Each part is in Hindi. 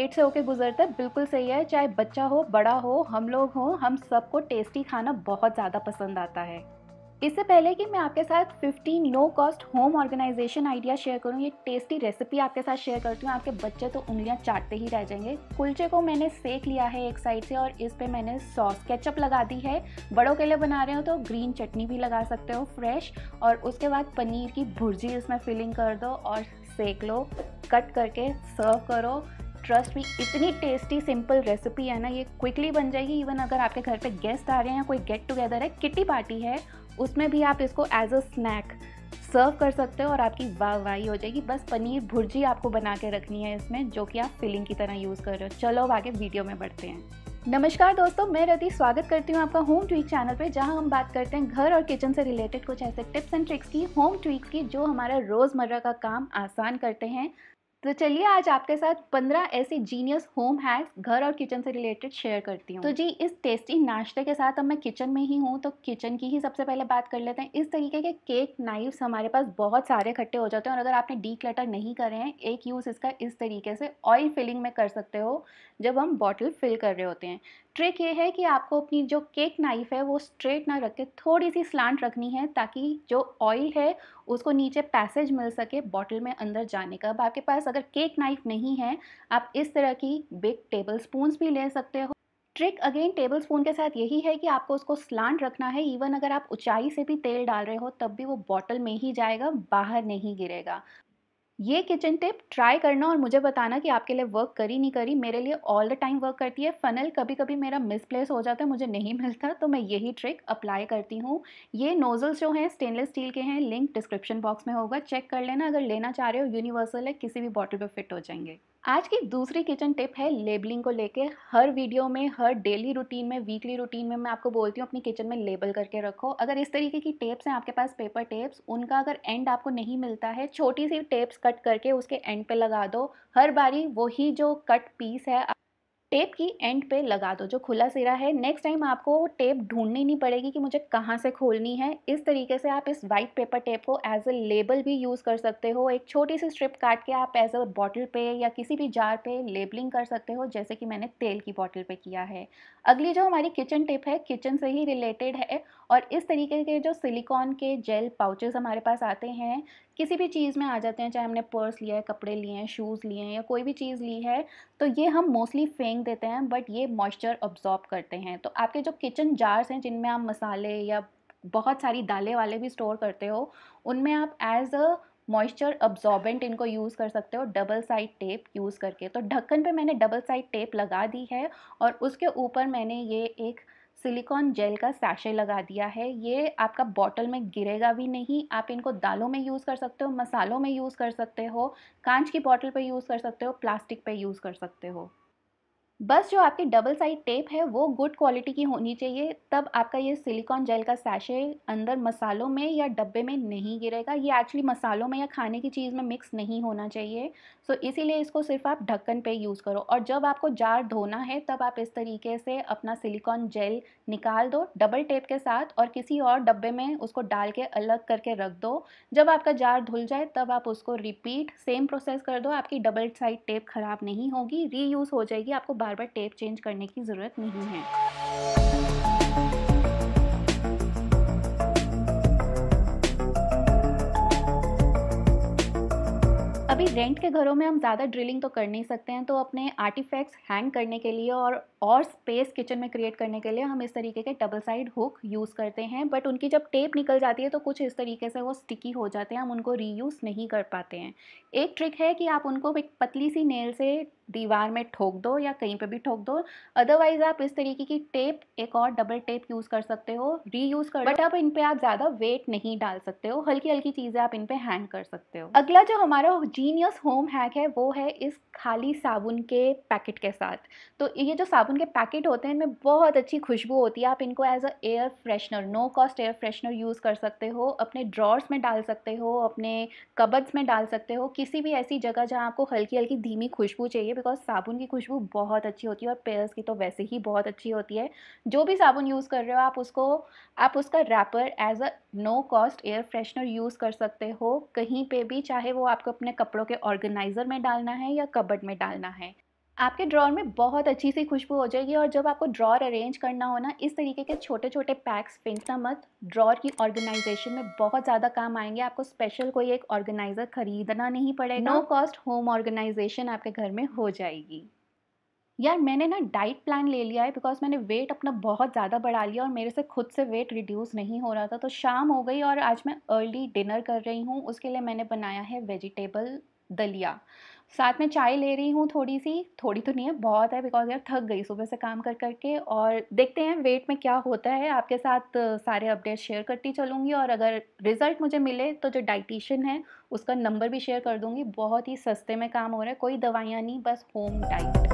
पेट से होके गुजरता है बिल्कुल सही है चाहे बच्चा हो बड़ा हो हम लोग हो हम सबको टेस्टी खाना बहुत ज़्यादा पसंद आता है इससे पहले कि मैं आपके साथ 15 low cost home organization idea share करूं ये टेस्टी रेसिपी आपके साथ शेयर करती हूँ आपके बच्चे तो उंगलियां चाटते ही रह जाएंगे कुलचे को मैंने सेक लिया है एक साइड से और इस पे मैंने सॉस केचप लगा दी है बड़ों के लिए बना रहे हो तो ग्रीन चटनी भी लगा सकते हो फ्रेश और उसके बाद पनीर की भुर्जी इसमें फिलिंग कर दो और सेक लो कट करके सर्व करो ट्रस्ट भी इतनी टेस्टी सिंपल रेसिपी है ना ये क्विकली बन जाएगी इवन अगर आपके घर पे गेस्ट आ रहे हैं कोई गेट टुगेदर है किटी पार्टी है उसमें भी आप इसको एज अ स्नैक सर्व कर सकते हो और आपकी वाह वाही हो जाएगी बस पनीर भुर्जी आपको बना के रखनी है इसमें जो कि आप फिलिंग की तरह यूज़ कर रहे हो चलो अब आगे वीडियो में बढ़ते हैं नमस्कार दोस्तों मैं रति स्वागत करती हूँ आपका होम ट्वीक चैनल पे जहाँ हम बात करते हैं घर और किचन से रिलेटेड कुछ ऐसे टिप्स एंड ट्रिक्स की होम ट्वीक्स की जो हमारा रोज़मर्रा का काम आसान करते हैं तो चलिए आज आपके साथ 15 ऐसे जीनियस होम हैक्स घर और किचन से रिलेटेड शेयर करती हूँ तो जी इस टेस्टी नाश्ते के साथ अब मैं किचन में ही हूँ तो किचन की ही सबसे पहले बात कर लेते हैं इस तरीके के केक नाइफ्स हमारे पास बहुत सारे इकट्ठे हो जाते हैं और अगर आपने डी क्लटर नहीं करे हैं एक यूज़ इसका इस तरीके से ऑयल फिलिंग में कर सकते हो जब हम बॉटल फिल कर रहे होते हैं ट्रिक ये है कि आपको अपनी जो केक नाइफ़ है वो स्ट्रेट ना रख के थोड़ी सी स्लांट रखनी है ताकि जो ऑयल है उसको नीचे पैसेज मिल सके बॉटल में अंदर जाने का अब आपके पास अगर केक नाइफ़ नहीं है आप इस तरह की बिग टेबल स्पून भी ले सकते हो ट्रिक अगेन टेबल स्पून के साथ यही है कि आपको उसको स्लांट रखना है इवन अगर आप ऊंचाई से भी तेल डाल रहे हो तब भी वो बॉटल में ही जाएगा बाहर नहीं गिरेगा ये किचन टिप ट्राई करना और मुझे बताना कि आपके लिए वर्क करी नहीं करी मेरे लिए ऑल द टाइम वर्क करती है फनल कभी कभी मेरा मिसप्लेस हो जाता है मुझे नहीं मिलता तो मैं यही ट्रिक अप्लाई करती हूँ ये नोज़ल्स जो हैं स्टेनलेस स्टील के हैं लिंक डिस्क्रिप्शन बॉक्स में होगा चेक कर लेना अगर लेना चाह रहे हो यूनिवर्सल है किसी भी बॉटल पर फिट हो जाएंगे आज की दूसरी किचन टिप है लेबलिंग को लेके हर वीडियो में हर डेली रूटीन में वीकली रूटीन में मैं आपको बोलती हूँ अपनी किचन में लेबल करके रखो अगर इस तरीके की टेप्स हैं आपके पास पेपर टेप्स उनका अगर एंड आपको नहीं मिलता है छोटी सी टेप्स कट करके उसके एंड पे लगा दो हर बारी वही जो कट पीस है टेप की एंड पे लगा दो जो खुला सिरा है नेक्स्ट टाइम आपको टेप ढूंढनी नहीं पड़ेगी कि मुझे कहाँ से खोलनी है इस तरीके से आप इस वाइट पेपर टेप को एज अ लेबल भी यूज़ कर सकते हो एक छोटी सी स्ट्रिप काट के आप एज अ बॉटल पे या किसी भी जार पे लेबलिंग कर सकते हो जैसे कि मैंने तेल की बॉटल पे किया है अगली जो हमारी किचन टिप है किचन से ही रिलेटेड है और इस तरीके के जो सिलिकॉन के जेल पाउचेस हमारे पास आते हैं किसी भी चीज़ में आ जाते हैं चाहे हमने पर्स लिया है कपड़े लिए हैं शूज़ लिए हैं या कोई भी चीज़ ली है तो ये हम मोस्टली फेंक देते हैं बट ये मॉइस्चर ऑब्जॉर्ब करते हैं तो आपके जो किचन जार्स हैं जिनमें आप मसाले या बहुत सारी दालें वाले भी स्टोर करते हो उनमें आप एज अ मॉइस्चर अब्जॉर्बेंट इनको यूज़ कर सकते हो डबल साइड टेप यूज़ करके तो ढक्कन पे मैंने डबल साइड टेप लगा दी है और उसके ऊपर मैंने ये एक सिलिकॉन जेल का सैशे लगा दिया है ये आपका बॉटल में गिरेगा भी नहीं आप इनको दालों में यूज़ कर सकते हो मसालों में यूज़ कर सकते हो कांच की बॉटल पर यूज़ कर सकते हो प्लास्टिक पर यूज़ कर सकते हो बस जो आपकी डबल साइड टेप है वो गुड क्वालिटी की होनी चाहिए तब आपका ये सिलिकॉन जेल का सैशे अंदर मसालों में या डब्बे में नहीं गिरेगा ये एक्चुअली मसालों में या खाने की चीज़ में मिक्स नहीं होना चाहिए सो तो इसीलिए इसको सिर्फ आप ढक्कन पे यूज़ करो और जब आपको जार धोना है तब आप इस तरीके से अपना सिलिकॉन जेल निकाल दो डबल टेप के साथ और किसी और डब्बे में उसको डाल के अलग करके रख दो जब आपका जार धुल जाए तब आप उसको रिपीट सेम प्रोसेस कर दो आपकी डबल साइड टेप ख़राब नहीं होगी रीयूज़ हो जाएगी आपको बार बार टेप चेंज करने की ज़रूरत नहीं है अभी रेंट के घरों में हम ज़्यादा ड्रिलिंग तो कर नहीं सकते हैं तो अपने आर्टिफैक्ट्स हैंग करने के लिए और और स्पेस किचन में क्रिएट करने के लिए हम इस तरीके के डबल साइड हुक यूज़ करते हैं बट उनकी जब टेप निकल जाती है तो कुछ इस तरीके से वो स्टिकी हो जाते हैं हम उनको रीयूज़ नहीं कर पाते हैं एक ट्रिक है कि आप उनको एक पतली सी नेल से दीवार में ठोक दो या कहीं पर भी ठोक दो अदरवाइज़ आप इस तरीके की टेप एक और डबल टेप यूज़ कर सकते हो री कर बट आप इन पर आप ज़्यादा वेट नहीं डाल सकते हो हल्की हल्की चीज़ें आप इन पर हैंग कर सकते हो अगला जो हमारा जी ingenious होम हैक है वो है इस खाली साबुन के पैकेट के साथ तो ये जो साबुन के पैकेट होते हैं इनमें बहुत अच्छी खुशबू होती है आप इनको as a air freshener no cost air freshener use कर सकते हो अपने ड्रॉर्स में डाल सकते हो अपने कबर्ड्स में डाल सकते हो किसी भी ऐसी जगह जहाँ आपको हल्की हल्की धीमी खुशबू चाहिए बिकॉज साबुन की खुशबू बहुत अच्छी होती है और पेयर्स की तो वैसे ही बहुत अच्छी होती है जो भी साबुन यूज़ कर रहे हो आप उसको आप उसका wrapper as a no cost air freshener use कर सकते हो कहीं पर भी चाहे वो आपको अपने कप कपड़ों के ऑर्गेनाइज़र में डालना है या कबड़ में डालना है आपके ड्रॉर में बहुत अच्छी सी खुशबू हो जाएगी और जब आपको ड्रॉर अरेंज करना हो ना इस तरीके के छोटे छोटे पैक्स फेंकना मत ड्रॉर की ऑर्गेनाइजेशन में बहुत ज़्यादा काम आएंगे आपको स्पेशल कोई एक ऑर्गेनाइज़र खरीदना नहीं पड़ेगा नो कॉस्ट होम ऑर्गेनाइजेशन आपके घर में हो जाएगी यार मैंने ना डाइट प्लान ले लिया है बिकॉज मैंने वेट अपना बहुत ज़्यादा बढ़ा लिया और मेरे से खुद से वेट रिड्यूस नहीं हो रहा था तो शाम हो गई और आज मैं अर्ली डिनर कर रही हूँ उसके लिए मैंने बनाया है वेजिटेबल दलिया साथ में चाय ले रही हूँ थोड़ी सी थोड़ी तो नहीं है बहुत है बिकॉज यार थक गई सुबह से काम कर करके और देखते हैं वेट में क्या होता है आपके साथ सारे अपडेट शेयर करती चलूँगी और अगर रिज़ल्ट मुझे मिले तो जो डाइटिशियन है उसका नंबर भी शेयर कर दूँगी बहुत ही सस्ते में काम हो रहा है कोई दवाइयाँ नहीं बस होम डाइट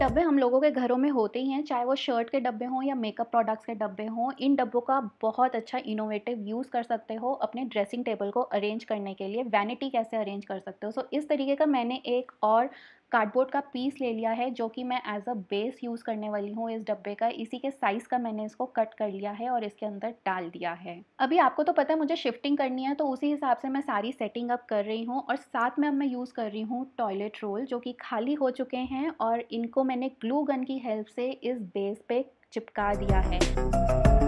डब्बे हम लोगों के घरों में होते ही हैं चाहे वो शर्ट के डब्बे हों या मेकअप प्रोडक्ट्स के डब्बे हों इन डब्बों का बहुत अच्छा इनोवेटिव यूज़ कर सकते हो अपने ड्रेसिंग टेबल को अरेंज करने के लिए वैनिटी कैसे अरेंज कर सकते हो सो so, इस तरीके का मैंने एक और कार्डबोर्ड का पीस ले लिया है जो कि मैं एज अ बेस यूज़ करने वाली हूँ इस डब्बे का इसी के साइज़ का मैंने इसको कट कर लिया है और इसके अंदर डाल दिया है अभी आपको तो पता है मुझे शिफ्टिंग करनी है तो उसी हिसाब से मैं सारी सेटिंग अप कर रही हूँ और साथ में अब मैं यूज़ कर रही हूँ टॉयलेट रोल जो कि खाली हो चुके हैं और इनको मैंने ग्लू गन की हेल्प से इस बेस पे चिपका दिया है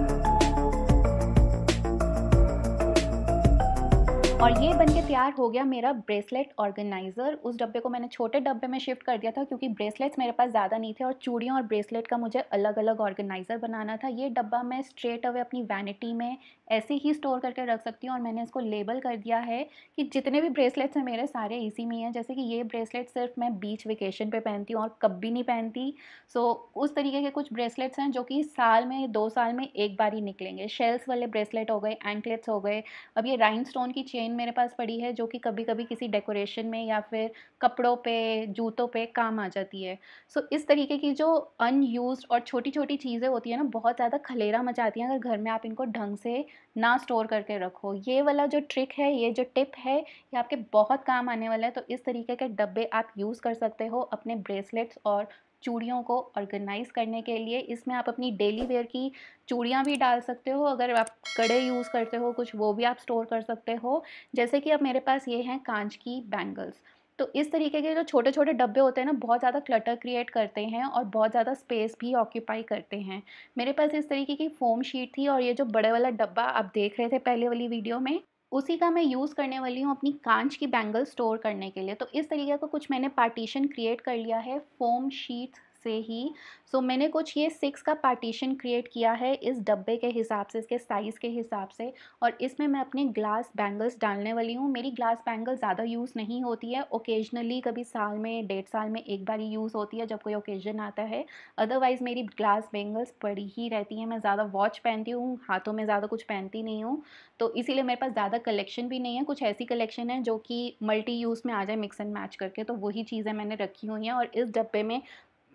और ये बन के तैयार हो गया मेरा ब्रेसलेट ऑर्गेनाइज़र उस डब्बे को मैंने छोटे डब्बे में शिफ्ट कर दिया था क्योंकि ब्रेसलेट्स मेरे पास ज़्यादा नहीं थे और चूड़ियों और ब्रेसलेट का मुझे अलग अलग ऑर्गेनाइज़र बनाना था ये डब्बा मैं स्ट्रेट अवे अपनी वैनिटी में ऐसे ही स्टोर करके रख सकती हूँ और मैंने इसको लेबल कर दिया है कि जितने भी ब्रेसलेट्स हैं मेरे सारे इसी में हैं जैसे कि ये ब्रेसलेट सिर्फ मैं बीच वेकेशन पर पहनती हूँ और कभी नहीं पहनती सो उस तरीके के कुछ ब्रेसलेट्स हैं जो कि साल में दो साल में एक बार ही निकलेंगे शेल्स वाले ब्रेसलेट हो गए एंकलेट्स हो गए अब ये राइन की चेन चेन मेरे पास पड़ी है जो कि कभी कभी किसी डेकोरेशन में या फिर कपड़ों पे जूतों पे काम आ जाती है सो so, इस तरीके की जो अनयूज और छोटी छोटी चीज़ें होती है ना बहुत ज़्यादा खलेरा मचाती हैं अगर घर में आप इनको ढंग से ना स्टोर करके रखो ये वाला जो ट्रिक है ये जो टिप है ये आपके बहुत काम आने वाला है तो इस तरीके के डब्बे आप यूज़ कर सकते हो अपने ब्रेसलेट्स और चूड़ियों को ऑर्गेनाइज़ करने के लिए इसमें आप अपनी डेली वेयर की चूड़ियाँ भी डाल सकते हो अगर आप कड़े यूज़ करते हो कुछ वो भी आप स्टोर कर सकते हो जैसे कि अब मेरे पास ये हैं कांच की बैंगल्स तो इस तरीके के जो छोटे छोटे डब्बे होते हैं ना बहुत ज़्यादा क्लटर क्रिएट करते हैं और बहुत ज़्यादा स्पेस भी ऑक्यूपाई करते हैं मेरे पास इस तरीके की फ़ोम शीट थी और ये जो बड़े वाला डब्बा आप देख रहे थे पहले वाली वीडियो में उसी का मैं यूज़ करने वाली हूँ अपनी कांच की बैंगल स्टोर करने के लिए तो इस तरीके का कुछ मैंने पार्टीशन क्रिएट कर लिया है फोम शीट्स से ही सो so, मैंने कुछ ये सिक्स का पार्टीशन क्रिएट किया है इस डब्बे के हिसाब से इसके साइज़ के हिसाब से और इसमें मैं अपने ग्लास बैंगल्स डालने वाली हूँ मेरी ग्लास बैंगल ज़्यादा यूज़ नहीं होती है ओकेजनली कभी साल में डेढ़ साल में एक बार ही यूज़ होती है जब कोई ओकेजन आता है अदरवाइज़ मेरी ग्लास बैंगल्स पड़ी ही रहती हैं मैं ज़्यादा वॉच पहनती हूँ हाथों में ज़्यादा कुछ पहनती नहीं हूँ तो इसीलिए मेरे पास ज़्यादा कलेक्शन भी नहीं है कुछ ऐसी कलेक्शन है जो कि मल्टी यूज़ में आ जाए मिक्स एंड मैच करके तो वही चीज़ें मैंने रखी हुई हैं और इस डब्बे में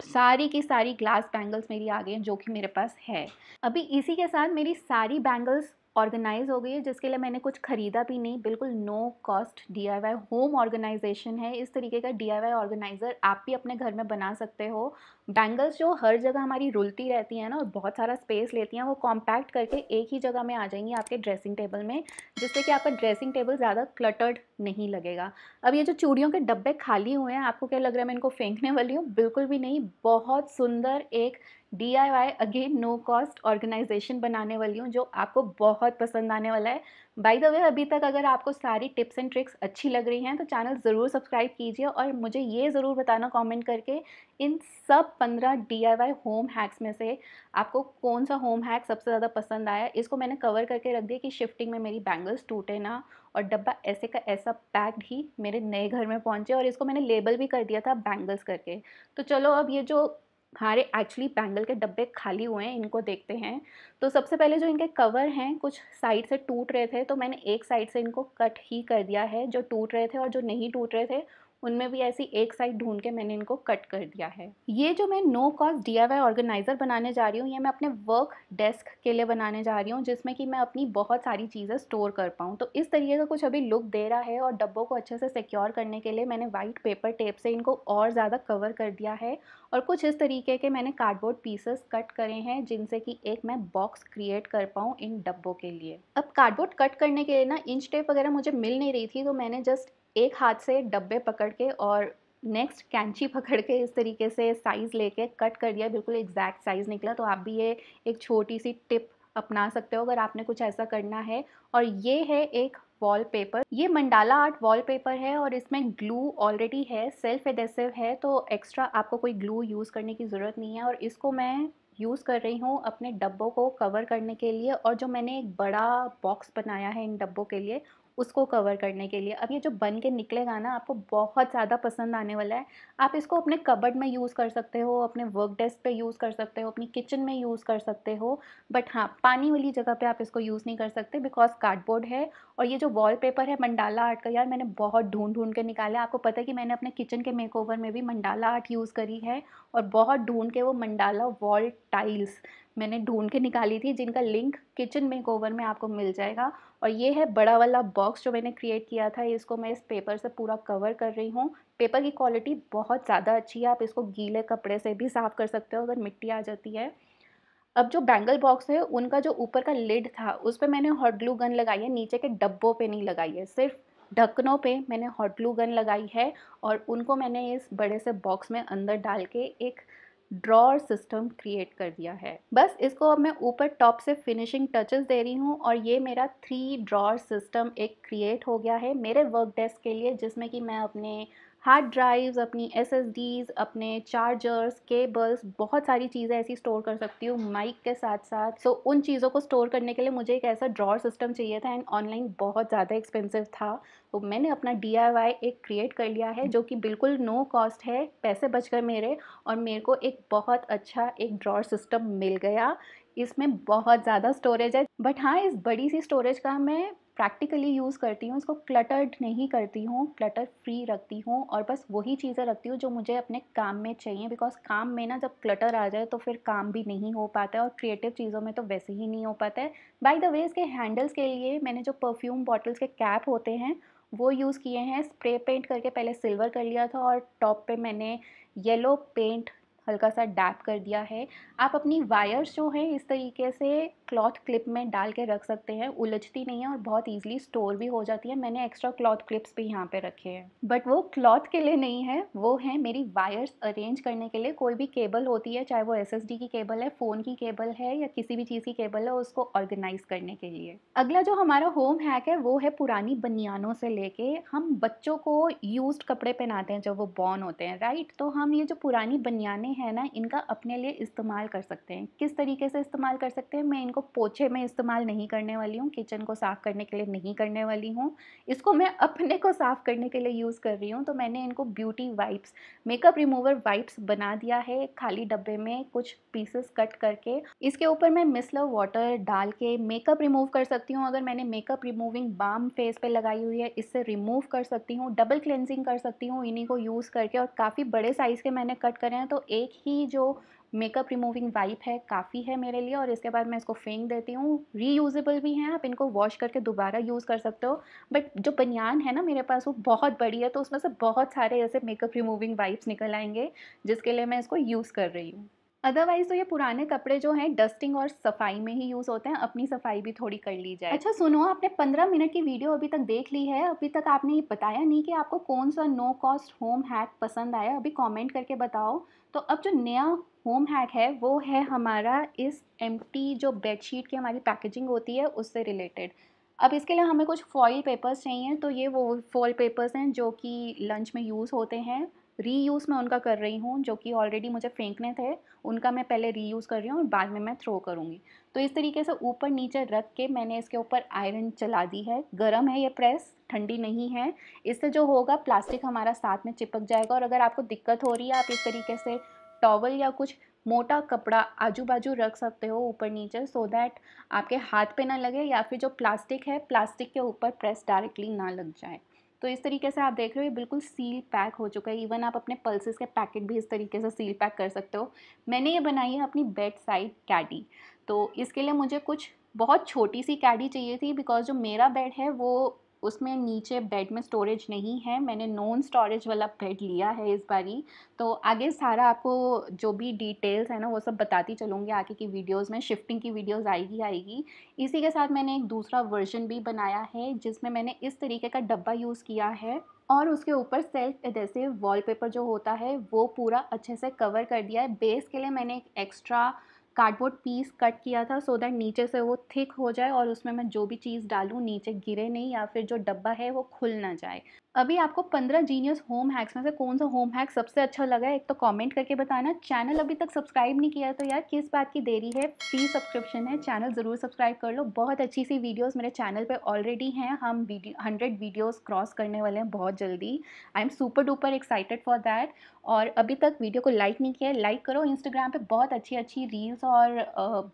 सारी की सारी ग्लास बैंगल्स मेरी आ गई हैं जो कि मेरे पास है अभी इसी के साथ मेरी सारी बैंगल्स ऑर्गेनाइज़ हो गई है जिसके लिए मैंने कुछ ख़रीदा भी नहीं बिल्कुल no cost D home organization है इस तरीके का डी ऑर्गेनाइज़र आप भी अपने घर में बना सकते हो बैंगल्स जो हर जगह हमारी रुलती रहती हैं ना और बहुत सारा स्पेस लेती हैं वो कॉम्पैक्ट करके एक ही जगह में आ जाएंगी आपके ड्रेसिंग टेबल में जिससे कि आपका ड्रेसिंग टेबल ज़्यादा क्लटर्ड नहीं लगेगा अब ये जो चूड़ियों के डब्बे खाली हुए हैं आपको क्या लग रहा है मैं इनको फेंकने वाली हूँ बिल्कुल भी नहीं बहुत सुंदर एक D I Y again no cost organization बनाने वाली हूँ जो आपको बहुत पसंद आने वाला है बाय द वे अभी तक अगर आपको सारी टिप्स एंड ट्रिक्स अच्छी लग रही हैं तो चैनल ज़रूर सब्सक्राइब कीजिए और मुझे ये ज़रूर बताना कमेंट करके इन सब पंद्रह D I Y home hacks में से आपको कौन सा होम हैक सबसे ज़्यादा पसंद आया इसको मैंने कवर करके रख दिया कि शिफ्टिंग में मेरी बैंगल्स टूटे ना और डब्बा ऐसे का ऐसा पैक्ड ही मेरे नए घर में पहुँचे और इसको मैंने लेबल भी कर दिया था बैंगल्स करके तो चलो अब ये जो हमारे एक्चुअली बैंगल के डब्बे खाली हुए हैं इनको देखते हैं तो सबसे पहले जो इनके कवर हैं कुछ साइड से टूट रहे थे तो मैंने एक साइड से इनको कट ही कर दिया है जो टूट रहे थे और जो नहीं टूट रहे थे उनमें भी ऐसी एक साइड ढूंढ के मैंने इनको कट कर दिया है ये जो मैं नो कॉस्ट डी ऑर्गेनाइज़र बनाने जा रही हूँ ये मैं अपने वर्क डेस्क के लिए बनाने जा रही हूँ जिसमें कि मैं अपनी बहुत सारी चीज़ें स्टोर कर पाऊँ तो इस तरीके का कुछ अभी लुक दे रहा है और डब्बों को अच्छे से सिक्योर करने के लिए मैंने वाइट पेपर टेप से इनको और ज़्यादा कवर कर दिया है और कुछ इस तरीके के मैंने कार्डबोर्ड पीसेस कट करे हैं जिनसे कि एक मैं बॉक्स क्रिएट कर पाऊँ इन डब्बों के लिए अब कार्डबोर्ड कट करने के लिए ना इंच टेप वगैरह मुझे मिल नहीं रही थी तो मैंने जस्ट एक हाथ से डब्बे पकड़ के और नेक्स्ट कैंची पकड़ के इस तरीके से साइज़ लेके कट कर दिया बिल्कुल एग्जैक्ट साइज़ निकला तो आप भी ये एक छोटी सी टिप अपना सकते हो अगर आपने कुछ ऐसा करना है और ये है एक वॉलपेपर ये मंडाला आर्ट वॉलपेपर है और इसमें ग्लू ऑलरेडी है सेल्फ एडेसिव है तो एक्स्ट्रा आपको कोई ग्लू यूज़ करने की ज़रूरत नहीं है और इसको मैं यूज़ कर रही हूँ अपने डब्बों को कवर करने के लिए और जो मैंने एक बड़ा बॉक्स बनाया है इन डब्बों के लिए उसको कवर करने के लिए अब ये जो बन के निकलेगा ना आपको बहुत ज़्यादा पसंद आने वाला है आप इसको अपने कबर्ड में यूज़ कर सकते हो अपने वर्क डेस्क पे यूज़ कर सकते हो अपनी किचन में यूज़ कर सकते हो बट हाँ पानी वाली जगह पे आप इसको यूज़ नहीं कर सकते बिकॉज कार्डबोर्ड है और ये जो वॉलपेपर है मंडाला आर्ट का यार मैंने बहुत ढूंढ ढूंढ के निकाला आपको पता है कि मैंने अपने किचन के मेकओवर में भी मंडाला आर्ट यूज़ करी है और बहुत ढूंढ के वो मंडाला वॉल टाइल्स मैंने ढूंढ के निकाली थी जिनका लिंक किचन मेकओवर में आपको मिल जाएगा और ये है बड़ा वाला बॉक्स जो मैंने क्रिएट किया था इसको मैं इस पेपर से पूरा कवर कर रही हूँ पेपर की क्वालिटी बहुत ज़्यादा अच्छी है आप इसको गीले कपड़े से भी साफ़ कर सकते हो अगर मिट्टी आ जाती है अब जो बैंगल बॉक्स है उनका जो ऊपर का लिड था उस पर मैंने हॉट ग्लू गन लगाई है नीचे के डब्बों पर नहीं लगाई है सिर्फ ढक्कनों पे मैंने हॉट ग्लू गन लगाई है और उनको मैंने इस बड़े से बॉक्स में अंदर डाल के एक ड्रॉर सिस्टम क्रिएट कर दिया है बस इसको अब मैं ऊपर टॉप से फिनिशिंग टचेस दे रही हूँ और ये मेरा थ्री ड्रॉर सिस्टम एक क्रिएट हो गया है मेरे वर्क डेस्क के लिए जिसमें कि मैं अपने हार्ड ड्राइव्स अपनी एस अपने चार्जर्स केबल्स बहुत सारी चीज़ें ऐसी स्टोर कर सकती हूँ माइक के साथ साथ सो so, उन चीज़ों को स्टोर करने के लिए मुझे एक ऐसा ड्रॉर सिस्टम चाहिए था एंड ऑनलाइन बहुत ज़्यादा एक्सपेंसिव था तो मैंने अपना डी एक क्रिएट कर लिया है जो कि बिल्कुल नो कॉस्ट है पैसे बच गए मेरे और मेरे को एक बहुत अच्छा एक ड्रॉर सिस्टम मिल गया इसमें बहुत ज़्यादा स्टोरेज है बट हाँ इस बड़ी सी स्टोरेज का मैं प्रैक्टिकली यूज़ करती हूँ इसको क्लटर्ड नहीं करती हूँ क्लटर फ्री रखती हूँ और बस वही चीज़ें रखती हूँ जो मुझे अपने काम में चाहिए बिकॉज काम में ना जब क्लटर आ जाए तो फिर काम भी नहीं हो पाता है और क्रिएटिव चीज़ों में तो वैसे ही नहीं हो पाता है बाई द वे इसके हैंडल्स के लिए मैंने जो परफ्यूम बॉटल्स के कैप होते हैं वो यूज़ किए हैं स्प्रे पेंट करके पहले सिल्वर कर लिया था और टॉप पे मैंने येलो पेंट हल्का सा डैप कर दिया है आप अपनी वायर्स जो हैं इस तरीके से क्लॉथ क्लिप में डाल के रख सकते हैं उलझती नहीं है और बहुत ईजिली स्टोर भी हो जाती है मैंने एक्स्ट्रा क्लॉथ क्लिप्स भी यहाँ पे रखे हैं बट वो क्लॉथ के लिए नहीं है वो है मेरी वायर्स अरेंज करने के लिए कोई भी केबल होती है चाहे वो एस की केबल है फ़ोन की केबल है या किसी भी चीज़ की केबल है उसको ऑर्गेनाइज करने के लिए अगला जो हमारा होम हैक है वो है पुरानी बनियानों से लेके हम बच्चों को यूज कपड़े पहनाते हैं जब वो बॉर्न होते हैं राइट तो हम ये जो पुरानी बनियाने हैं ना इनका अपने लिए इस्तेमाल कर सकते हैं किस तरीके से इस्तेमाल कर सकते हैं मैं इनको को पोछे में इस्तेमाल नहीं करने वाली हूँ किचन को साफ़ करने के लिए नहीं करने वाली हूँ इसको मैं अपने को साफ़ करने के लिए यूज़ कर रही हूँ तो मैंने इनको beauty wipes makeup remover wipes बना दिया है खाली डब्बे में कुछ पीसेस कट करके इसके ऊपर मैं मिसलर वाटर डाल के मेकअप रिमूव कर सकती हूँ अगर मैंने मेकअप रिमूविंग बाम फेस पे लगाई हुई है इससे रिमूव कर सकती हूँ डबल क्लेंजिंग कर सकती हूँ इन्हीं को यूज़ करके और काफ़ी बड़े साइज़ के मैंने कट करे हैं तो एक ही जो मेकअप रिमूविंग वाइप है काफ़ी है मेरे लिए और इसके बाद मैं इसको फेंक देती हूँ रीयूजेबल भी हैं आप इनको वॉश करके दोबारा यूज़ कर सकते हो बट जो बनियान है ना मेरे पास वो बहुत बड़ी है तो उसमें से बहुत सारे ऐसे मेकअप रिमूविंग वाइप्स निकल आएंगे जिसके लिए मैं इसको यूज़ कर रही हूँ अदरवाइज तो ये पुराने कपड़े जो हैं डस्टिंग और सफाई में ही यूज़ होते हैं अपनी सफाई भी थोड़ी कर ली जाए अच्छा सुनो आपने पंद्रह मिनट की वीडियो अभी तक देख ली है अभी तक आपने ये बताया नहीं कि आपको कौन सा नो कॉस्ट होम हैक पसंद आया अभी कॉमेंट करके बताओ तो अब जो नया होम हैक है वो है हमारा इस एम जो बेडशीट की हमारी पैकेजिंग होती है उससे रिलेटेड अब इसके लिए हमें कुछ फॉइल पेपर्स चाहिए तो ये वो फॉइल पेपर्स हैं जो कि लंच में यूज़ होते हैं रीयूज़ मैं उनका कर रही हूँ जो कि ऑलरेडी मुझे फेंकने थे उनका मैं पहले रीयूज़ कर रही हूँ और बाद में मैं थ्रो करूँगी तो इस तरीके से ऊपर नीचे रख के मैंने इसके ऊपर आयरन चला दी है गर्म है ये प्रेस ठंडी नहीं है इससे जो होगा प्लास्टिक हमारा साथ में चिपक जाएगा और अगर आपको दिक्कत हो रही है आप इस तरीके से टॉवल या कुछ मोटा कपड़ा आजू बाजू रख सकते हो ऊपर नीचे सो दैट आपके हाथ पे ना लगे या फिर जो प्लास्टिक है प्लास्टिक के ऊपर प्रेस डायरेक्टली ना लग जाए तो इस तरीके से आप देख रहे हो ये बिल्कुल सील पैक हो चुका है इवन आप अपने पल्सेस के पैकेट भी इस तरीके से सील पैक कर सकते हो मैंने ये बनाई है अपनी बेड साइड कैडी तो इसके लिए मुझे कुछ बहुत छोटी सी कैडी चाहिए थी बिकॉज जो मेरा बेड है वो उसमें नीचे बेड में स्टोरेज नहीं है मैंने नॉन स्टोरेज वाला बेड लिया है इस बारी तो आगे सारा आपको जो भी डिटेल्स है ना वो सब बताती चलूँगी आगे की वीडियोस में शिफ्टिंग की वीडियोस आएगी आएगी इसी के साथ मैंने एक दूसरा वर्जन भी बनाया है जिसमें मैंने इस तरीके का डब्बा यूज़ किया है और उसके ऊपर सेल्फ एडेसिव वॉलपेपर जो होता है वो पूरा अच्छे से कवर कर दिया है बेस के लिए मैंने एक एक्स्ट्रा एक कार्डबोर्ड पीस कट किया था सो so दैट नीचे से वो थिक हो जाए और उसमें मैं जो भी चीज़ डालूँ नीचे गिरे नहीं या फिर जो डब्बा है वो खुल ना जाए अभी आपको पंद्रह जीनियस होम हैक्स में से कौन सा होम हैक सबसे अच्छा लगा है एक तो कमेंट करके बताना चैनल अभी तक सब्सक्राइब नहीं किया तो यार किस बात की देरी है फ्री सब्सक्रिप्शन है चैनल ज़रूर सब्सक्राइब कर लो बहुत अच्छी सी वीडियोस मेरे चैनल पे ऑलरेडी हैं हम हंड्रेड वीडियोज़ क्रॉस करने वाले हैं बहुत जल्दी I am super duper excited for that और अभी तक वीडियो को लाइक नहीं किया लाइक करो इंस्टाग्राम पर बहुत अच्छी अच्छी रील्स और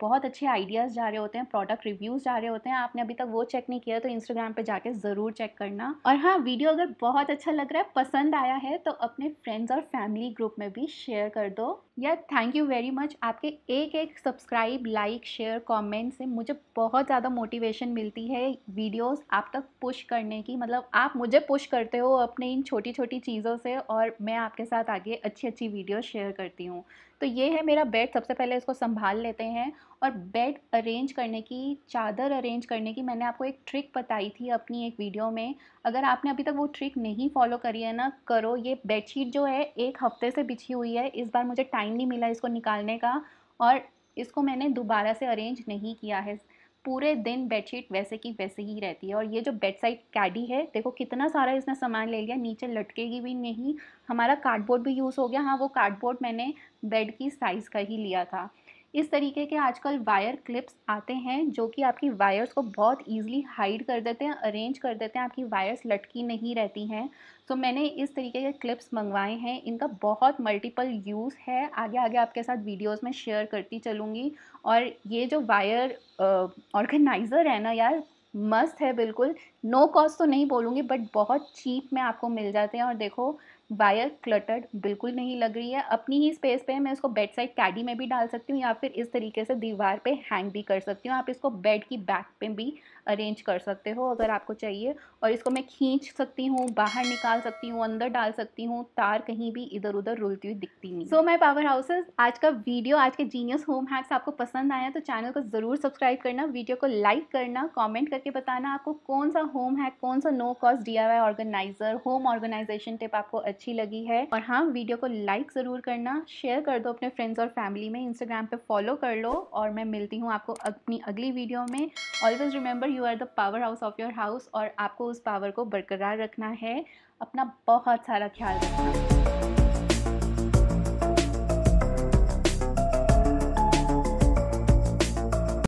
बहुत अच्छे आइडियाज़ जा रहे होते हैं प्रोडक्ट रिव्यूज़ जा रहे होते हैं आपने अभी तक वो चेक नहीं किया तो इंस्टाग्राम पर जाके ज़रूर चेक करना और हाँ वीडियो अगर बहुत अच्छा लग रहा है पसंद आया है तो अपने फ्रेंड्स और फैमिली ग्रुप में भी शेयर कर दो या थैंक यू वेरी मच आपके एक एक सब्सक्राइब लाइक शेयर कमेंट से मुझे बहुत ज़्यादा मोटिवेशन मिलती है वीडियोस आप तक पुश करने की मतलब आप मुझे पुश करते हो अपने इन छोटी छोटी चीज़ों से और मैं आपके साथ आगे अच्छी अच्छी वीडियो शेयर करती हूँ तो ये है मेरा बेड सबसे पहले इसको संभाल लेते हैं और बेड अरेंज करने की चादर अरेंज करने की मैंने आपको एक ट्रिक बताई थी अपनी एक वीडियो में अगर आपने अभी तक वो ट्रिक नहीं फॉलो करी है ना करो ये बेडशीट जो है एक हफ्ते से बिछी हुई है इस बार मुझे टाइम नहीं मिला इसको निकालने का और इसको मैंने दोबारा से अरेंज नहीं किया है पूरे दिन बेडशीट वैसे की वैसे ही रहती है और ये जो बेड साइड कैडी है देखो कितना सारा इसने सामान ले लिया नीचे लटकेगी भी नहीं हमारा कार्डबोर्ड भी यूज़ हो गया हाँ वो कार्डबोर्ड मैंने बेड की साइज़ का ही लिया था इस तरीके के आजकल वायर क्लिप्स आते हैं जो कि आपकी वायर्स को बहुत ईजली हाइड कर देते हैं अरेंज कर देते हैं आपकी वायर्स लटकी नहीं रहती हैं तो मैंने इस तरीके के क्लिप्स मंगवाए हैं इनका बहुत मल्टीपल यूज़ है आगे आगे आपके साथ वीडियोस में शेयर करती चलूँगी और ये जो वायर ऑर्गेनाइज़र है ना यार मस्त है बिल्कुल नो no कॉस्ट तो नहीं बोलूँगी बट बहुत चीप में आपको मिल जाते हैं और देखो वायर क्लटर्ड बिल्कुल नहीं लग रही है अपनी ही स्पेस पे मैं इसको बेड साइड कैडी में भी डाल सकती हूँ या फिर इस तरीके से दीवार पे हैंग भी कर सकती हूँ आप इसको बेड की बैक पे भी अरेंज कर सकते हो अगर आपको चाहिए और इसको मैं खींच सकती हूँ बाहर निकाल सकती हूँ अंदर डाल सकती हूँ तार कहीं भी इधर उधर रुलती हुई दिखती नहीं सो माई पावर हाउसेज आज का वीडियो आज के जीनियस होम हैक्स आपको पसंद आया तो चैनल को ज़रूर सब्सक्राइब करना वीडियो को लाइक करना कॉमेंट करके बताना आपको कौन सा होम हैक कौन सा no cost D organizer home organization tip आपको अच्छी लगी है और हाँ वीडियो को लाइक ज़रूर करना शेयर कर दो अपने फ्रेंड्स और फैमिली में इंस्टाग्राम पे फॉलो कर लो और मैं मिलती हूँ आपको अपनी अगली वीडियो में always remember you are the powerhouse of your house और आपको उस पावर को बरकरार रखना है अपना बहुत सारा ख्याल रखना